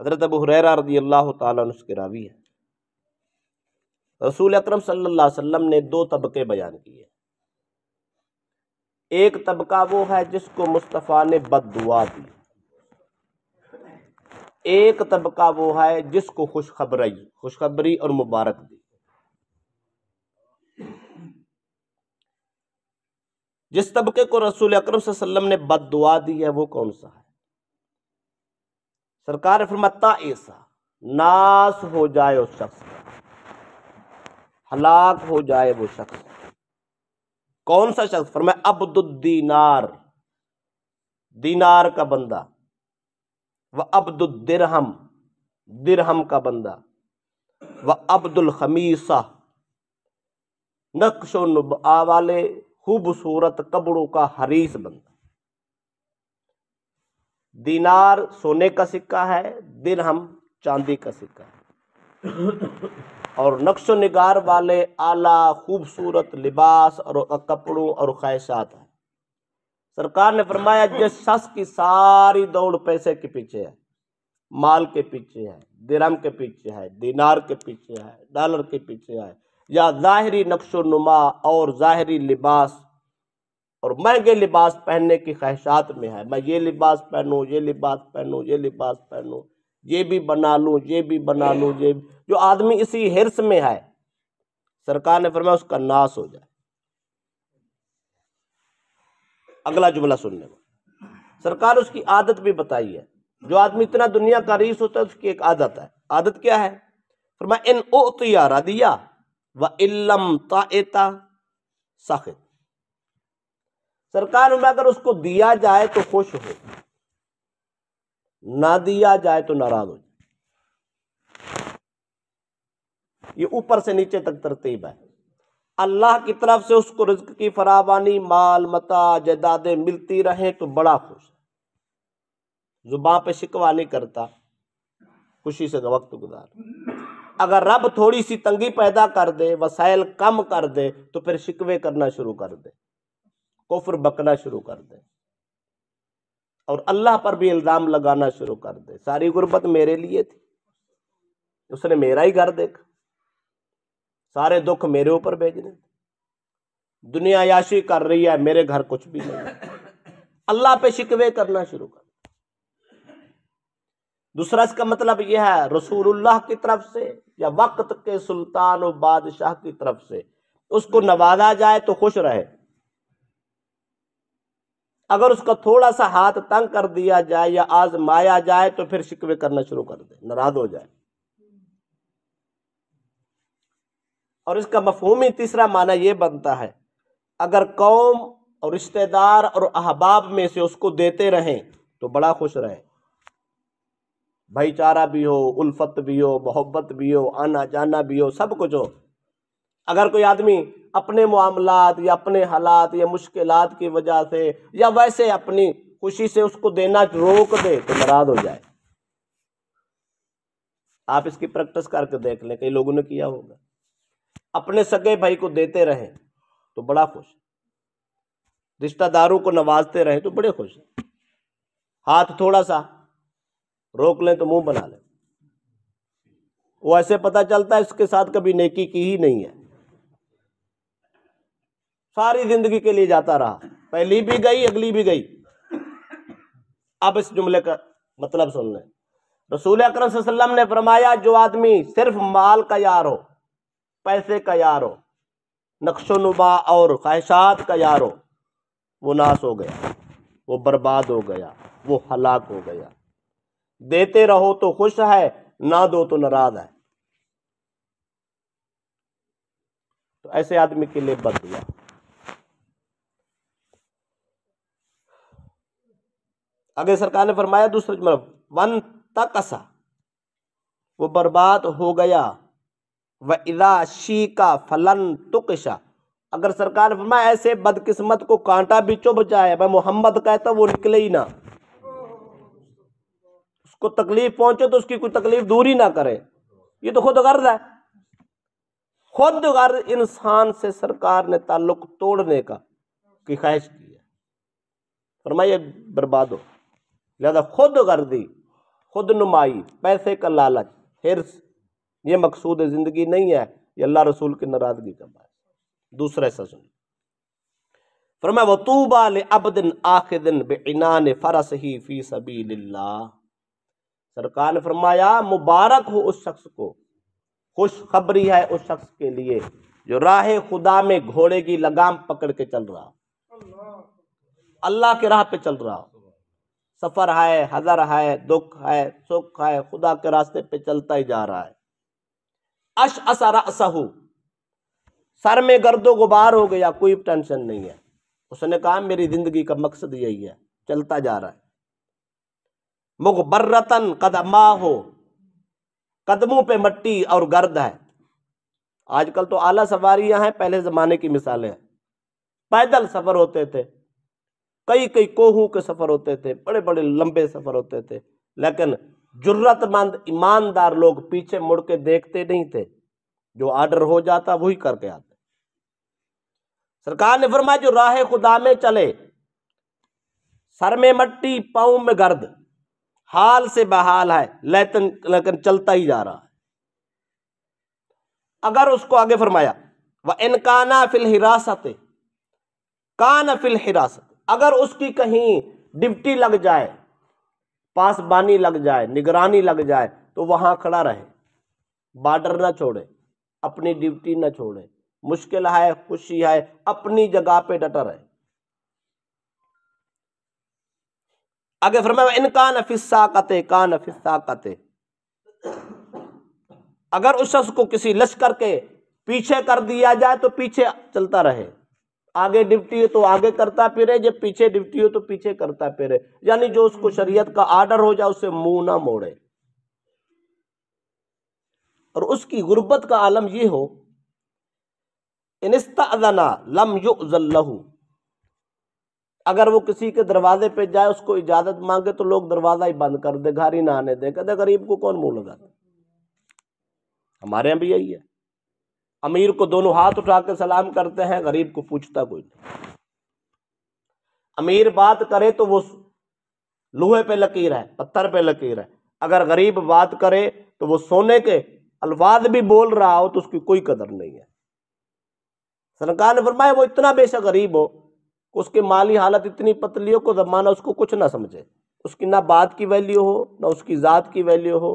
हज़रत अबू हुरैरा रदी अल्लाह तुसके रावी है रसूल अकरम सल्लल्लाहु अलैहि वसल्लम ने दो तबके बयान किए एक तबका वो है जिसको मुस्तफ़ा ने बद दुआ दी एक तबका वो है जिसको खुशखबरी खुशखबरी और मुबारक दी जिस तबके को रसूल अकरम सल्लल्लाहु अलैहि वसल्लम ने दी है वो कौन सा है सरकार फरमता ऐसा नाश हो जाए उस शख्स हलाक हो जाए वो शख्स कौन सा शख्स फरमाए अब्दुद्दीनार दीनार का बंदा व अब्दुद्दिरहम दिरहम का बंदा व अब्दुल खमीसा आ वाले खूबसूरत कपड़ों का हरीस बंदा दिनार सोने का सिक्का है दिन हम चांदी का सिक्का है और नक्श नगार वाले आला खूबसूरत लिबास और कपड़ों और ख्वाहिशात है सरकार ने फरमाया जिस शख्स की सारी दौड़ पैसे के पीछे है माल के पीछे है दिरम के पीछे है दिनार के पीछे है डॉलर के पीछे है या ज़ाहरी नक्शो नुमा और ज़ाहरी लिबास और मैं ये लिबास पहनने की ख्वाहिशात में है मैं ये लिबास पहनूँ ये लिबास पहनूँ ये लिबास पहनूँ ये भी बना लूँ ये भी बना लूँ ये जो आदमी इसी हिरस में है सरकार ने फरमाया उसका नाश हो जाए अगला जुमला सुनने को सरकार उसकी आदत भी बताई है जो आदमी इतना दुनिया का रीस होता है उसकी एक आदत है आदत क्या है फरमा इन ओ तिया रदिया व इलम ताएता साखित सरकार में अगर उसको दिया जाए तो खुश हो ना दिया जाए तो नाराज हो जाए ये ऊपर से नीचे तक तरतीब है अल्लाह की तरफ से उसको रिज्क की फरावानी माल मता जयदादे मिलती रहे तो बड़ा खुश जुबान पे शिकवा नहीं करता खुशी से वक्त गुजार अगर रब थोड़ी सी तंगी पैदा कर दे वसाइल कम कर दे तो फिर शिकवे करना शुरू कर दे कुफर बकना शुरू कर दे और अल्लाह पर भी इल्ज़ाम लगाना शुरू कर दे सारी गुर्बत मेरे लिए थी उसने मेरा ही घर देखा सारे दुख मेरे ऊपर भेजने दुनिया याशी कर रही है मेरे घर कुछ भी नहीं अल्लाह पे शिकवे करना शुरू कर दूसरा इसका मतलब यह है रसूलुल्लाह की तरफ से या वक्त के सुल्तान और बादशाह की तरफ से उसको नवाजा जाए तो खुश रहे अगर उसका थोड़ा सा हाथ तंग कर दिया जाए या आजमाया जाए तो फिर शिकवे करना शुरू कर दे नाराज हो जाए और इसका मफहूमी तीसरा माना यह बनता है अगर कौम और रिश्तेदार और अहबाब में से उसको देते रहें तो बड़ा खुश रहे भाईचारा भी हो उल्फत भी हो मोहब्बत भी हो आना जाना भी हो सब कुछ हो अगर कोई आदमी अपने मामलात या अपने हालात या मुश्किल की वजह से या वैसे अपनी खुशी से उसको देना रोक दे तो नाराज हो जाए आप इसकी प्रैक्टिस करके देख लें कई लोगों ने किया होगा अपने सगे भाई को देते रहें तो बड़ा खुश रिश्तेदारों को नवाजते रहें तो बड़े खुश हाथ थोड़ा सा रोक लें तो मुंह बना लें वो ऐसे पता चलता है इसके साथ कभी नेकी की ही नहीं है सारी जिंदगी के लिए जाता रहा पहली भी गई अगली भी गई अब इस जुमले का मतलब सुन लें रसूल अकरम वसल्लम ने फरमाया जो आदमी सिर्फ माल का यार हो पैसे का यार हो नक्शोनुबा और ख्वाहिशात का यार हो वो नाश हो गया वो बर्बाद हो गया वो हलाक हो गया देते रहो तो खुश है ना दो तो नाराज है तो ऐसे आदमी के लिए बद दुआ आगे सरकार ने फरमाया दूसरा मतलब वन तकसा वो बर्बाद हो गया व इला शी का फलन तुकशा अगर सरकार ने फरमाया ऐसे बदकिस्मत को कांटा भी चुभ जाए मोहम्मद कहता वो निकले ही ना उसको तकलीफ पहुंचे तो उसकी कोई तकलीफ दूर ही ना करे ये तो खुद गर्ज है खुद गर्ज इंसान से सरकार ने ताल्लुक तोड़ने का की ख्वाहिश की है फरमाइए बर्बाद हो लिहाजा खुद गर्जी खुद नुमाई पैसे का लालच हिरस ये मकसूद ज़िंदगी नहीं है ये अल्लाह रसूल की नाराज़गी का बात दूसरा ऐसा सुन मैं वतूबा अबदिन आखिदिन बेनान फ़रस ही फ़ी लाला सरकार ने फरमाया मुबारक हो उस शख्स को खुश खबरी है उस शख्स के लिए जो राह खुदा में घोड़े की लगाम पकड़ के चल रहा अल्लाह के राह पे चल रहा हो सफ़र है हज़र है दुख है सुख है खुदा के रास्ते पे चलता ही जा रहा है अश असहू सर में गर्दो गुबार हो गया कोई टेंशन नहीं है उसने कहा मेरी ज़िंदगी का मकसद यही है चलता जा रहा है मुख बर्रतन कदमा हो कदमों पे मट्टी और गर्द है आजकल तो आला सवारियां हैं पहले ज़माने की मिसालें हैं पैदल सफ़र होते थे कई कई कोहू के सफ़र होते थे बड़े बड़े लंबे सफ़र होते थे लेकिन जरूरतमंद ईमानदार लोग पीछे मुड़ के देखते नहीं थे जो आर्डर हो जाता वही करके आते सरकार ने फरमाया जो राह खुदा में चले सर में मट्टी पाऊ में गर्द हाल से बहाल है लेकिन लेकिन चलता ही जा रहा है अगर उसको आगे फरमाया वह इनकाना फिल हिरासत कान फिल हिरासत अगर उसकी कहीं डिप्टी लग जाए पासबानी लग जाए निगरानी लग जाए तो वहां खड़ा रहे बॉर्डर ना छोड़े अपनी ड्यूटी ना छोड़े मुश्किल है खुशी है अपनी जगह पे डटा रहे आगे फरमाया इनका नफिस्सा कते का नफिस्सा कते अगर उस शख्स को किसी लश्कर के पीछे कर दिया जाए तो पीछे चलता रहे आगे डिप्टी हो तो आगे करता फिरे जब पीछे डिप्टी हो तो पीछे करता फिरे यानी जो उसको शरीयत का आर्डर हो जाए उसे मुंह ना मोड़े और उसकी गुर्बत का आलम यह हो इनस्तना लम युजल्लहू अगर वो किसी के दरवाजे पे जाए उसको इजाज़त मांगे तो लोग दरवाज़ा ही बंद कर दे घर ही ना आने दे कहते गरीब को कौन मुंह लगा हमारे यहां भी यही है अमीर को दोनों हाथ उठाकर सलाम करते हैं गरीब को पूछता कोई नहीं अमीर बात करे तो वो लोहे पे लकीर है पत्थर पे लकीर है अगर गरीब बात करे तो वो सोने के अल्फाज भी बोल रहा हो तो उसकी कोई कदर नहीं है सरकार ने फरमाया वो इतना बेशक गरीब हो उसकी माली हालत इतनी पतली हो को जमाना उसको कुछ ना समझे उसकी ना बात की वैल्यू हो ना उसकी ज़ात की वैल्यू हो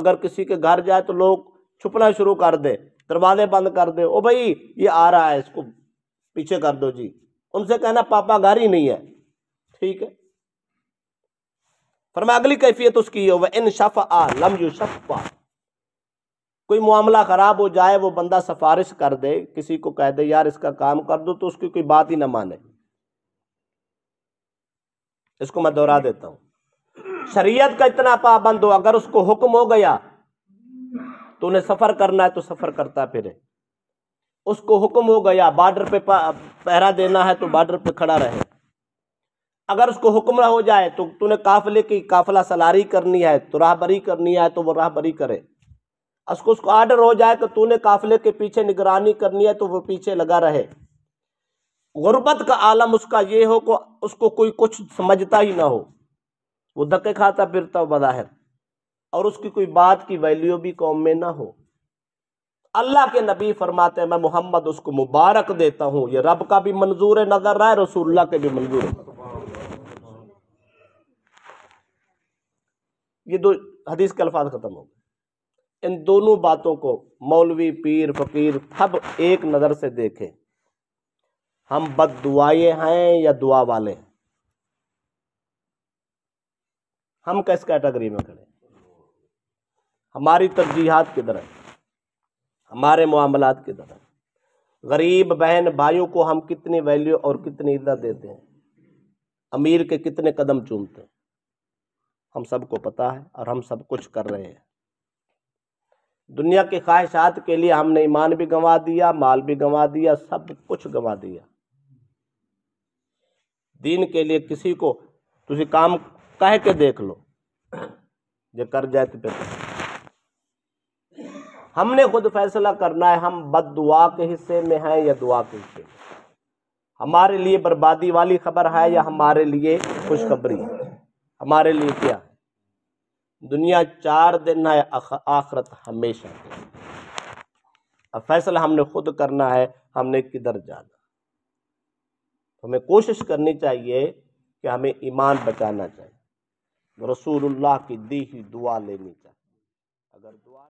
अगर किसी के घर जाए तो लोग छुपना शुरू कर दे दरवाजे बंद कर दे ओ भाई ये आ रहा है इसको पीछे कर दो जी उनसे कहना पापा गारी नहीं है ठीक है फरमा अगली कैफियत उसकी हो वह इन शफा लम यू शफा कोई मामला ख़राब हो जाए वो बंदा सिफारिश कर दे किसी को कह दे यार इसका काम कर दो तो उसकी कोई बात ही ना माने इसको मैं दोहरा देता हूं शरीयत का इतना पाबंद हो अगर उसको हुक्म हो गया तो उन्हें सफ़र करना है तो सफ़र करता फिरे उसको हुक्म हो गया बॉर्डर पे पहरा देना है तो बॉर्डर पे खड़ा रहे अगर उसको हुक्म हो जाए तो तूने काफिले की काफिला सलारी करनी है तो राहबरी करनी है तो वो राहबरी करे उसको उसको आर्डर हो जाए तो तूने काफिले के पीछे निगरानी करनी है तो वो पीछे लगा रहे गुरबत का आलम उसका ये हो को उसको कोई कुछ समझता ही ना हो वो धक्के खाता फिरता बज़ाहिर और उसकी कोई बात की वैल्यू भी कौम में ना हो अल्लाह के नबी फरमाते हैं मैं मोहम्मद उसको मुबारक देता हूँ ये रब का भी मंजूर है नजर रहा है रसूल्ला के भी मंजूर है ये दो हदीस के अल्फाज ख़त्म हो गए इन दोनों बातों को मौलवी पीर फकीर सब एक नज़र से देखें हम बद दुआए हैं या दुआ वाले हैं हम किस कैटेगरी में खड़े हमारी तरजीहत किधर है हमारे मामला के दर गरीब बहन भाइयों को हम कितनी वैल्यू और कितनी इज्जत देते हैं अमीर के कितने कदम चूमते हैं हम सबको पता है और हम सब कुछ कर रहे हैं दुनिया की ख्वाहिशात के लिए हमने ईमान भी गंवा दिया माल भी गंवा दिया सब कुछ गंवा दिया दीन के लिए किसी को तुझे काम कह के देख लो जो कर जाए तो फिर हमने खुद फैसला करना है हम बद दुआ के हिस्से में हैं या दुआ के हिस्से में हमारे लिए बर्बादी वाली खबर है या हमारे लिए खुशखबरी है हमारे लिए क्या है दुनिया चार दिन है आखरत हमेशा अब फैसला हमने खुद करना है हमने किधर जाना हमें कोशिश करनी चाहिए कि हमें ईमान बचाना चाहिए रसूलुल्लाह की दी ही दुआ लेनी चाहिए अगर दुआ